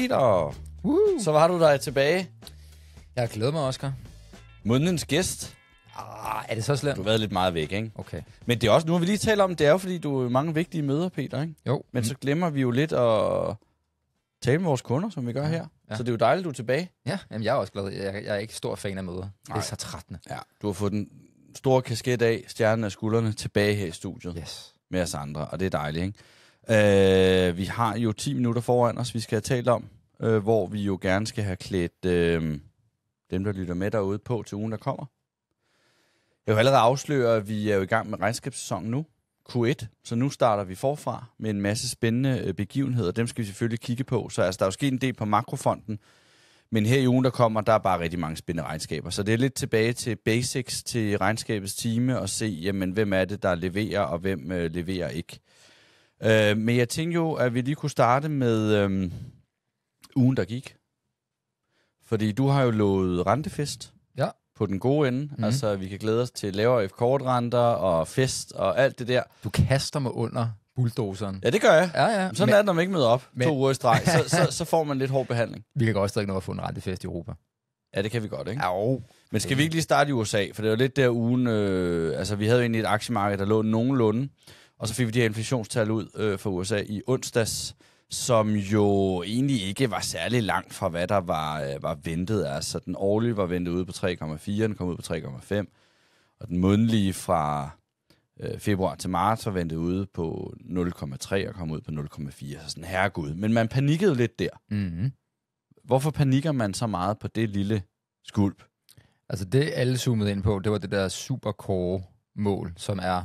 Peter. Woo. Så var du der tilbage. Jeg glæder mig, Oscar. Mundens gæst. Arh, er det så slemt? Du har været lidt meget væk, ikke? Okay. Men det er også, nu har vi lige talt om, det er jo fordi, du er mange vigtige møder, Peter, ikke? Jo. Men mm. så glemmer vi jo lidt at tale med vores kunder, som vi gør her. Ja. Så det er jo dejligt, du er tilbage. Ja, jamen, jeg er også glad. Jeg, jeg er ikke stor fan af møder. Nej. Det er så trættende. Ja, du har fået den store kasket af, stjernen af skuldrene, tilbage her i studiet. Yes. Med os andre, og det er dejligt, ikke? Øh, vi har jo 10 minutter foran os, vi skal have talt om, øh, hvor vi jo gerne skal have klædt øh, dem, der lytter med derude på til ugen, der kommer. Jeg vil allerede afsløre, at vi er jo i gang med regnskabssæsonen nu, Q1, så nu starter vi forfra med en masse spændende øh, begivenheder. Dem skal vi selvfølgelig kigge på. Så altså, der er jo sket en del på makrofonden, men her i ugen, der kommer, der er bare rigtig mange spændende regnskaber. Så det er lidt tilbage til basics, til regnskabets time, og se, jamen, hvem er det, der leverer, og hvem øh, leverer ikke. Øh, men jeg tænkte jo, at vi lige kunne starte med øhm, ugen, der gik. Fordi du har jo lovet rentefest ja. på den gode ende. Mm-hmm. Altså, vi kan glæde os til lavere kortrenter og fest og alt det der. Du kaster mig under bulldozeren. Ja, det gør jeg. Ja, ja. Sådan men, er det, når man ikke møder op men, to uger i streg. Så, så, så får man lidt hård behandling. Vi kan godt stadig nå at få en rentefest i Europa. Ja, det kan vi godt, ikke? oh. Men skal vi ikke lige starte i USA? For det var lidt der ugen... Øh, altså, vi havde jo egentlig et aktiemarked, der lå nogenlunde. Og så fik vi de her inflationstal ud øh, for USA i onsdags, som jo egentlig ikke var særlig langt fra, hvad der var, øh, var ventet. Altså den årlige var ventet ude på 3,4, den kom ud på 3,5. Og den månedlige fra øh, februar til marts var ventet ude på 0,3 og kom ud på 0,4. Så sådan, herregud. Men man panikkede lidt der. Mm-hmm. Hvorfor panikker man så meget på det lille skulp? Altså det, alle zoomede ind på, det var det der supercore mål, som er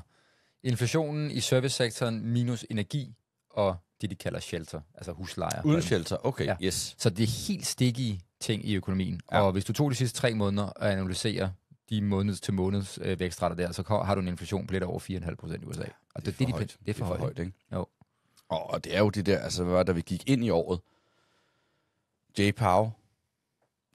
Inflationen i servicesektoren minus energi og det, de kalder shelter, altså huslejer. Uden shelter, okay, ja. yes. Så det er helt stikkige ting i økonomien. Ja. Og hvis du tog de sidste tre måneder og analyserer de måneds til måneds øh, vækstrater der, så har du en inflation på lidt over 4,5 procent i USA. Og det, det, er, det, det er for, det er for højt. højt, ikke? Jo. Og det er jo det der, altså hvad var det, da vi gik ind i året? J. Powell,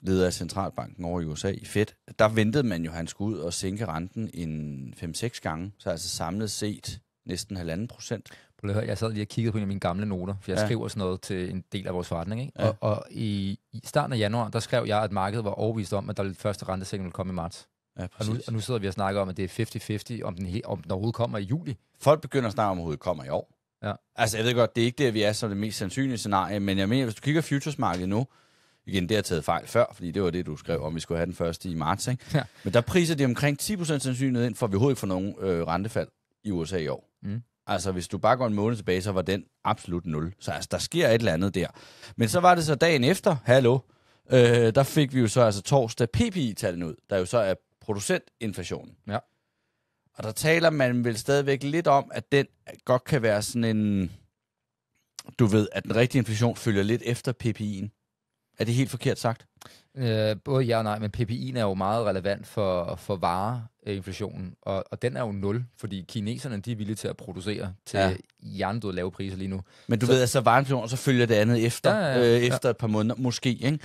leder af centralbanken over i USA, i Fed, der ventede man jo, at han skulle ud og sænke renten en 5-6 gange, så altså samlet set næsten halvanden procent. jeg sad lige og kiggede på en af mine gamle noter, for jeg ja. skriver sådan noget til en del af vores forretning. Ikke? Ja. Og, og i, i starten af januar, der skrev jeg, at markedet var overbevist om, at der ville første rentesænkning ville komme i marts. Ja, præcis. og, nu, og nu sidder vi og snakker om, at det er 50-50, om den, om den overhovedet kommer i juli. Folk begynder snart om overhovedet kommer i år. Ja. Altså, jeg ved godt, det er ikke det, vi er som det mest sandsynlige scenarie, men jeg mener, hvis du kigger futures-markedet nu, Igen, det har taget fejl før, fordi det var det, du skrev om, vi skulle have den første i marts. Ikke? Ja. Men der priser de omkring 10% sandsynlighed ind for, at vi overhovedet ikke får nogen øh, rentefald i USA i år. Mm. Altså, hvis du bare går en måned tilbage, så var den absolut nul. Så altså, der sker et eller andet der. Men så var det så dagen efter, hallo, øh, der fik vi jo så altså torsdag PPI-tallene ud, der jo så er producentinflationen. Ja. Og der taler man vel stadigvæk lidt om, at den godt kan være sådan en... Du ved, at den rigtige inflation følger lidt efter PPI'en. Er det helt forkert sagt? Øh, både ja og nej, men PPI'en er jo meget relevant for, for vareinflationen, øh, og, og den er jo nul, fordi kineserne de er villige til at producere til ja. hjernedød lave priser lige nu. Men du så, ved, altså vareinflationen, så følger det andet efter, ja, ja, ja. Øh, efter et par måneder, måske, ikke?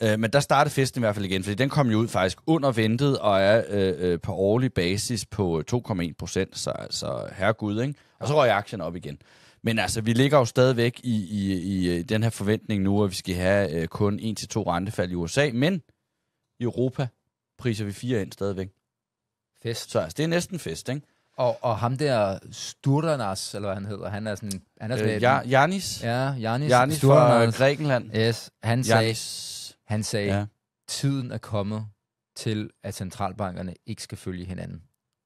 Øh, men der startede festen i hvert fald igen, fordi den kom jo ud faktisk under ventet og er øh, øh, på årlig basis på 2,1 procent, så altså herregud, ikke? Og så røg aktien op igen. Men altså, vi ligger jo stadigvæk i, i, i øh, den her forventning nu, at vi skal have øh, kun 1-2 rentefald i USA, men i Europa priser vi fire ind stadigvæk. Fest. Så altså, det er næsten fest, ikke? Og, og ham der Sturanas, eller hvad han hedder, han er sådan... Han er øh, sådan øh, ja, Janis. Ja, Janis. Janis fra Grækenland. Yes, han sagde, Janis. han sagde ja. tiden er kommet til, at centralbankerne ikke skal følge hinanden.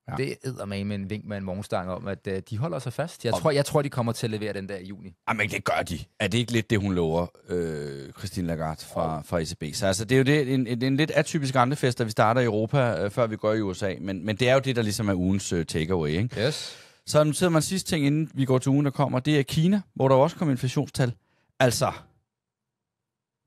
Ja. Det æder med en vink med en vognstang om, at øh, de holder sig fast. Jeg, om... tror, jeg tror, de kommer til at levere den der i juni. Jamen, ah, det gør de. Er det ikke lidt det, hun lover, øh, Christine Lagarde fra, oh. fra ECB? Så altså, det er jo det, en, en, en lidt atypisk rentefest, at vi starter i Europa, øh, før vi går i USA. Men, men det er jo det, der ligesom er ugens øh, takeaway, ikke? Yes. Så sidder man sidste ting, inden vi går til ugen, der kommer. Det er Kina, hvor der også kommer inflationstal. Altså,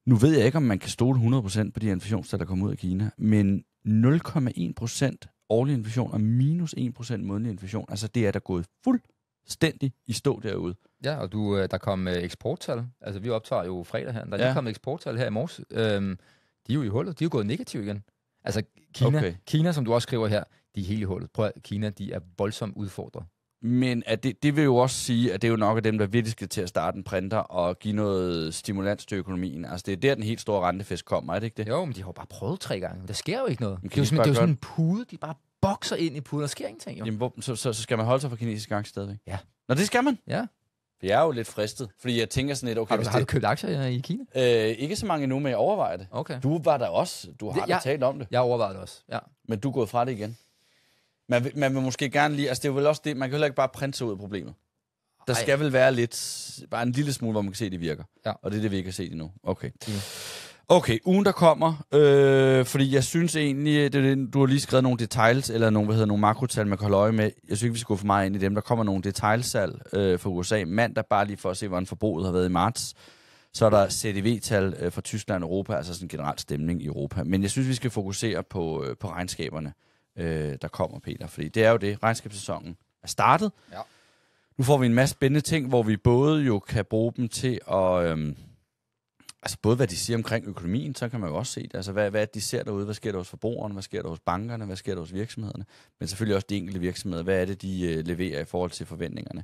nu ved jeg ikke, om man kan stole 100% på de inflationstal, der kommer ud af Kina, men 0,1% årlig inflation og minus 1% månedlig inflation. Altså, det er der gået fuldstændig i stå derude. Ja, og du, øh, der kom øh, eksporttal. Altså, vi optager jo fredag her. Der er ja. lige kommet eksporttal her i morges. Øhm, de er jo i hullet. De er jo gået negativt igen. Altså, Kina, okay. Kina, som du også skriver her, de er helt i hullet. Prøv at, Kina, de er voldsomt udfordret. Men at det, det vil jo også sige, at det er jo nok af dem, der virkelig skal til at starte en printer og give noget stimulans til økonomien. Altså, det er der, den helt store rentefest kommer, er det ikke det? Jo, men de har jo bare prøvet tre gange. Der sker jo ikke noget. Det er, jo sådan, det er jo sådan en pude, de bare bokser ind i puden. Der sker ingenting, jo. Jamen, hvor, så, så, så skal man holde sig for kinesisk gang stadigvæk? Ja. Nå, det skal man? Ja. Jeg er jo lidt fristet, fordi jeg tænker sådan lidt... Okay, har, du, har det, du købt aktier i Kina? Øh, ikke så mange endnu, men jeg overvejer det. Okay. Du var der også. Du har det, da jeg, talt om det. Jeg overvejede det også, ja. Men du er gået fra det igen. Man vil, man vil måske gerne lige... Altså, det er vel også det, man kan heller ikke bare printe sig ud af problemet. Der Ej. skal vel være lidt... Bare en lille smule, hvor man kan se, at det virker. Ja. Og det er det, vi ikke har set endnu. Okay. Mm. Okay, ugen der kommer, øh, fordi jeg synes egentlig, det, du har lige skrevet nogle details, eller nogle, hvad hedder, nogle makrotal, man kan holde øje med. Jeg synes ikke, vi skal gå for meget ind i dem. Der kommer nogle detailsal øh, fra USA mandag, bare lige for at se, hvordan forbruget har været i marts. Så er der CDV-tal øh, fra Tyskland og Europa, altså sådan en generel stemning i Europa. Men jeg synes, vi skal fokusere på, øh, på regnskaberne øh, der kommer, Peter. Fordi det er jo det, regnskabssæsonen er startet. Ja. Nu får vi en masse spændende ting, hvor vi både jo kan bruge dem til at... Øh, altså både hvad de siger omkring økonomien, så kan man jo også se det. Altså hvad, hvad de ser derude, hvad sker der hos forbrugerne, hvad sker der hos bankerne, hvad sker der hos virksomhederne, men selvfølgelig også de enkelte virksomheder, hvad er det, de øh, leverer i forhold til forventningerne.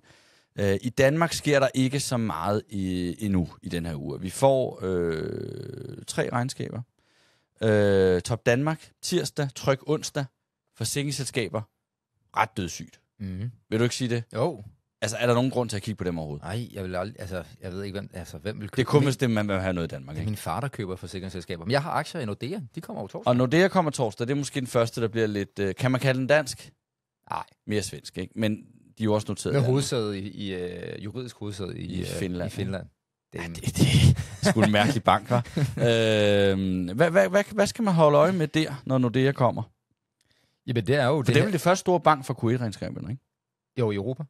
Øh, I Danmark sker der ikke så meget i, endnu i den her uge. Vi får øh, tre regnskaber. Øh, Top Danmark tirsdag, tryk onsdag, forsikringsselskaber ret dødssygt. Mm. Vil du ikke sige det? Jo. Altså, er der nogen grund til at kigge på dem overhovedet? Nej, jeg vil aldrig, altså, jeg ved ikke, hvem, altså, hvem vil købe Det er kun, hvis det, man vil have noget i Danmark, Det er ikke? min far, der køber forsikringsselskaber. Men jeg har aktier i Nordea. De kommer over torsdag. Og Nordea kommer torsdag, det er måske den første, der bliver lidt... Øh, kan man kalde den dansk? Nej. Mere svensk, ikke? Men de er jo også noteret. Med hovedsæde i, i øh, juridisk hovedsæde i, I øh, Finland. I Finland. Det, ja, det, det er sgu en mærkelig bank, hva'? øh, hvad, hvad, hvad, hvad skal man holde øje med der, når Nordea kommer? Jamen, det er jo... For det, det er vel det første store bank for Kuwait-regnskaberne, ikke? Jo, i Europa.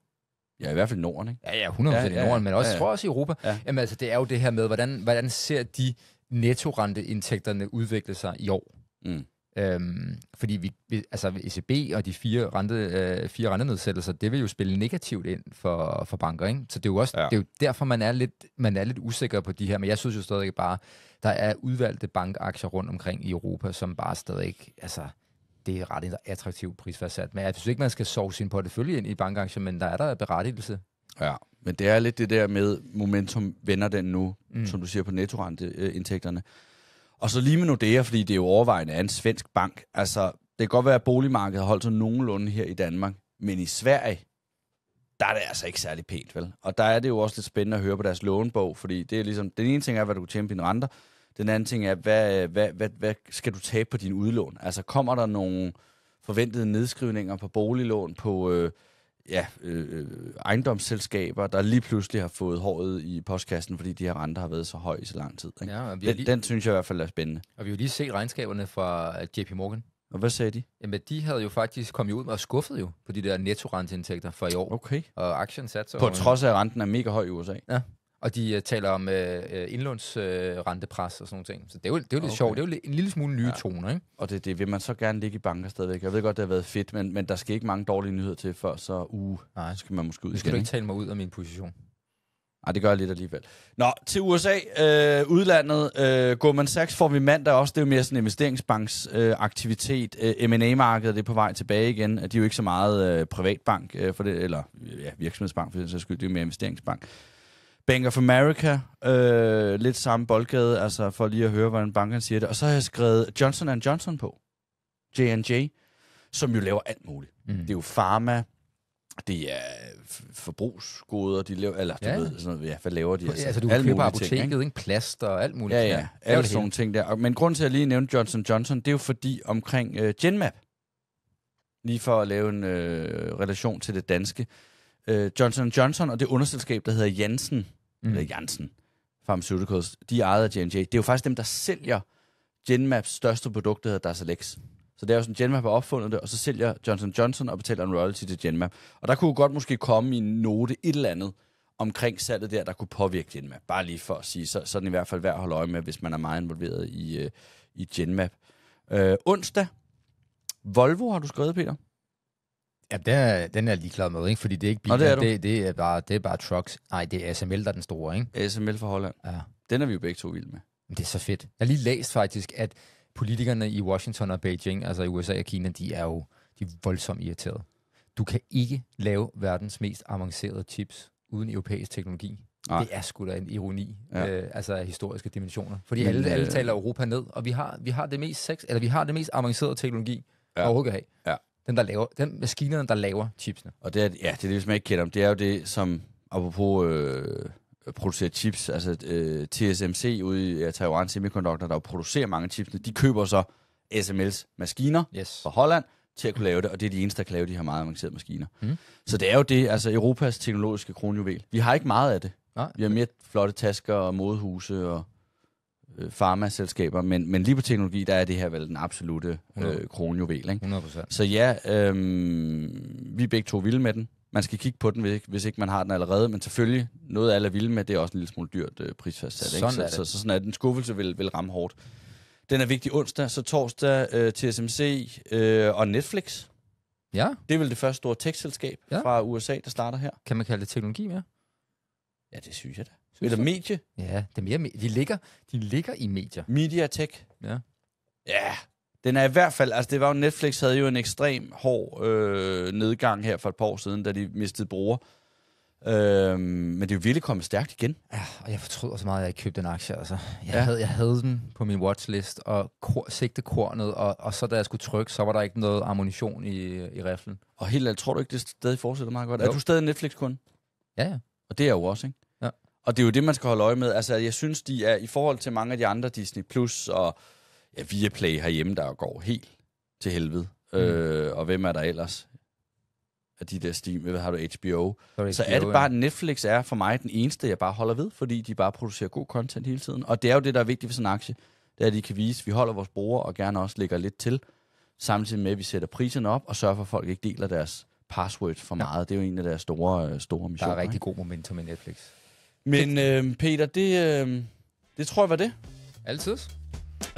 Ja, i hvert fald Norden, ikke? Ja, ja, 100% ja, ja, i Norden, men også, ja, ja. tror også i Europa. Ja. Jamen altså, det er jo det her med, hvordan, hvordan ser de netto-renteindtægterne udvikle sig i år? Mm. Øhm, fordi vi, vi, altså ECB og de fire, rente, øh, fire rentenedsættelser, det vil jo spille negativt ind for, for banker, ikke? Så det er jo også ja. det er jo derfor, man er, lidt, man er lidt usikker på de her, men jeg synes jo stadig bare, der er udvalgte bankaktier rundt omkring i Europa, som bare stadig, altså det er ret attraktivt prisfastsat. Men jeg synes ikke, man skal sove sin portefølje ind i bankaktier, men der er der berettigelse. Ja, men det er lidt det der med, momentum vender den nu, mm. som du siger på nettorenteindtægterne. Og så lige med Nordea, fordi det er jo overvejende af en svensk bank. Altså, det kan godt være, at boligmarkedet har holdt sig nogenlunde her i Danmark, men i Sverige, der er det altså ikke særlig pænt, vel? Og der er det jo også lidt spændende at høre på deres lånebog, fordi det er ligesom, den ene ting er, hvad du kan tjene på dine renter, den anden ting er, hvad, hvad, hvad, hvad skal du tage på din udlån? Altså kommer der nogle forventede nedskrivninger på boliglån, på øh, ja, øh, øh, ejendomsselskaber, der lige pludselig har fået håret i postkassen, fordi de her renter har været så høje i så lang tid. Ikke? Ja, og vi den, lige... den synes jeg i hvert fald er spændende. Og vi har jo lige set regnskaberne fra øh, JP Morgan. Og hvad sagde de? Jamen, de havde jo faktisk kommet ud og skuffet jo på de der netto renteindtægter for i år. Okay. Og aktien satte sig... På trods af, at renten er mega høj i USA. Ja. Og de uh, taler om øh, uh, øh, indlånsrentepres øh, uh, og sådan noget. Så det er jo, det er jo okay. lidt sjovt. Det er jo en lille smule nye ja. toner, ikke? Og det, det vil man så gerne ligge i banker stadigvæk. Jeg ved godt, det har været fedt, men, men der skal ikke mange dårlige nyheder til, før så uge uh, Nej. Så skal man måske ud igen. skal ikke tale mig ud af min position. Nej, det gør jeg lidt alligevel. Nå, til USA, øh, udlandet. Øh, Goldman Sachs får vi mandag også. Det er jo mere sådan investeringsbanksaktivitet. Øh, aktivitet. øh, M&A-markedet det er på vej tilbage igen. De er jo ikke så meget øh, privatbank, øh, for det, eller ja, virksomhedsbank for den sags skyld. Det er jo mere investeringsbank. Bank of America, øh, lidt samme boldgade, altså for lige at høre, hvordan banken siger det. Og så har jeg skrevet Johnson Johnson på, J&J, som jo laver alt muligt. Mm. Det er jo farma, det er forbrugsgoder, de laver, eller ja. du ved, sådan noget, ja, hvad laver de? Altså, altså du køber apoteket, ting, ikke? Plaster og alt muligt. Ja, ja, ja. alle sådan nogle ting der. Men grund til, at jeg lige nævnte Johnson Johnson, det er jo fordi omkring øh, Genmap, lige for at lave en øh, relation til det danske, øh, Johnson Johnson og det underselskab, der hedder Janssen, mm. eller Janssen Pharmaceuticals, de er ejet af J&J. Det er jo faktisk dem, der sælger Genmaps største produkt, der hedder Darzalex. Så det er jo sådan, Genmap har opfundet det, og så sælger Johnson Johnson og betaler en royalty til Genmap. Og der kunne godt måske komme en note et eller andet omkring salget der, der kunne påvirke Genmap. Bare lige for at sige, så, så den i hvert fald værd at holde øje med, hvis man er meget involveret i, øh, i Genmap. Øh, onsdag, Volvo har du skrevet, Peter. Ja, den er, den er jeg ligeglad med, ikke? fordi det er ikke biler, Nå, det, er det, det, er bare, det er bare trucks. Nej, det er ASML, der er den store, ikke? ASML fra Holland. Ja. Den er vi jo begge to vilde med. Men det er så fedt. Jeg har lige læst faktisk, at politikerne i Washington og Beijing, altså i USA og Kina, de er jo de er voldsomt irriterede. Du kan ikke lave verdens mest avancerede chips uden europæisk teknologi. Nej. Det er sgu da en ironi, ja. øh, altså historiske dimensioner. Fordi Men, alle, alle øh... taler Europa ned, og vi har, vi har det mest sex, eller vi har det mest avancerede teknologi, ja. overhovedet at have. Ja. Den, der laver, den maskinerne, der laver chipsene. Og det er, ja, det er det, som jeg ikke kender om. Det er jo det, som apropos øh, producerer chips, altså øh, TSMC ude i ja, Taiwan Semiconductor, der jo producerer mange chipsene, de køber så SML's maskiner yes. fra Holland, til at kunne lave det, og det er de eneste, der kan lave de her meget avancerede maskiner. Mm. Så det er jo det, altså Europas teknologiske kronjuvel. Vi har ikke meget af det. Nej. Vi har mere flotte tasker og modehuse og farmaselskaber, øh, men, men lige på teknologi, der er det her vel den absolute øh, kronjuvel. Ikke? 100%. Så ja, øh, vi er begge to vilde med den. Man skal kigge på den, hvis ikke, man har den allerede, men selvfølgelig, noget alle er vilde med, det er også en lille smule dyrt øh, prisfastsat. Sådan ikke? Så, så, så sådan er det. skuffelse vil, vil ramme hårdt. Den er vigtig onsdag, så torsdag øh, TSMC øh, og Netflix. Ja. Det er vel det første store tech-selskab ja. fra USA, der starter her. Kan man kalde det teknologi mere? Ja? Ja, det synes jeg da. Synes Eller medie. Ja, det er mere me- de, ligger, de ligger i medier. Mediatek. Ja. Ja, den er i hvert fald... Altså, det var jo... Netflix havde jo en ekstrem hård øh, nedgang her for et par år siden, da de mistede brugere. Øhm, men det er jo virkelig kommet stærkt igen. Ja, og jeg fortryder så meget, at jeg ikke købte den aktie. Altså. Jeg, ja. havde, jeg havde den på min watchlist, og kor, sigte kornet, og, og så da jeg skulle trykke, så var der ikke noget ammunition i, i riflen. Og helt ærligt, tror du ikke, det stadig fortsætter meget godt? Jo. Er du stadig Netflix-kunde? Ja, ja. Og det er jo også, ikke? Ja. Og det er jo det, man skal holde øje med. Altså, jeg synes, de er i forhold til mange af de andre Disney Plus og ja, Viaplay herhjemme, der går helt til helvede. Mm. Øh, og hvem er der ellers? Af de der Steam, hvad har du, HBO? Sorry, så HBO, er det bare, ja. Netflix er for mig den eneste, jeg bare holder ved, fordi de bare producerer god content hele tiden. Og det er jo det, der er vigtigt for sådan en aktie. Det er, at de kan vise, at vi holder vores brugere og gerne også lægger lidt til, samtidig med, at vi sætter priserne op og sørger for, at folk ikke deler deres password for ja. meget. Det er jo en af deres store, øh, store missioner. Der er rigtig god momentum i Netflix. Men øh, Peter, det, øh, det tror jeg var det. Altid.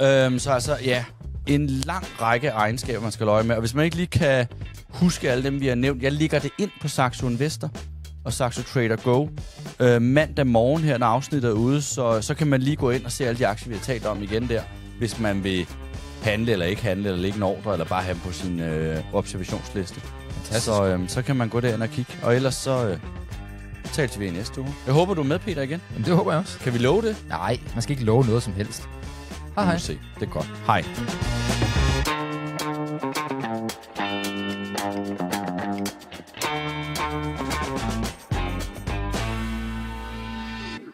Øhm, så altså, ja, en lang række egenskaber, man skal løje med. Og hvis man ikke lige kan huske alle dem, vi har nævnt, jeg ligger det ind på Saxo Investor og Saxo Trader Go øh, mandag morgen her, når afsnittet er ude, så, så kan man lige gå ind og se alle de aktier, vi har talt om igen der, hvis man vil handle eller ikke handle, eller lægge en ordre, eller bare have dem på sin øh, observationsliste. Fantastisk. Så, øhm, så kan man gå derind og kigge. Og ellers så øh, tales vi i næste uge. Jeg håber, du er med, Peter, igen. Jamen, det håber jeg også. Kan vi love det? Nej, man skal ikke love noget som helst. Hej hej. Se. Det er godt. Hej.